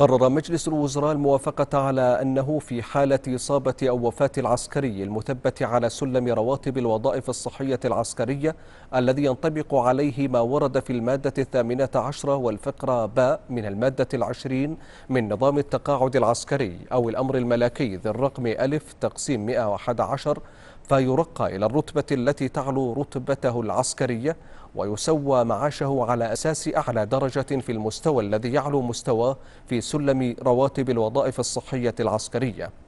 قرر مجلس الوزراء الموافقة على أنه في حالة إصابة أو وفاة العسكري المثبت على سلم رواتب الوظائف الصحية العسكرية الذي ينطبق عليه ما ورد في المادة الثامنة عشرة والفقرة باء من المادة العشرين من نظام التقاعد العسكري أو الأمر الملكي ذي الرقم ألف تقسيم 111 فيرقى إلى الرتبة التي تعلو رتبته العسكرية ويسوى معاشه على أساس أعلى درجة في المستوى الذي يعلو مستواه في سلم رواتب الوظائف الصحية العسكرية